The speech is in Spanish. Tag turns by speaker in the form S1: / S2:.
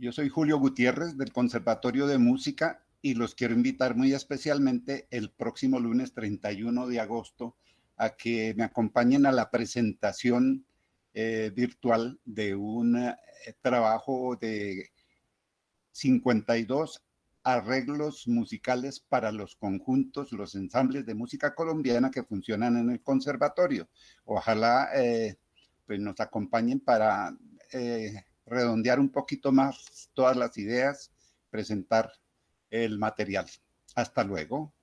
S1: Yo soy Julio Gutiérrez del Conservatorio de Música y los quiero invitar muy especialmente el próximo lunes 31 de agosto a que me acompañen a la presentación eh, virtual de un eh, trabajo de 52 arreglos musicales para los conjuntos, los ensambles de música colombiana que funcionan en el conservatorio. Ojalá eh, pues nos acompañen para redondear un poquito más todas las ideas, presentar el material. Hasta luego.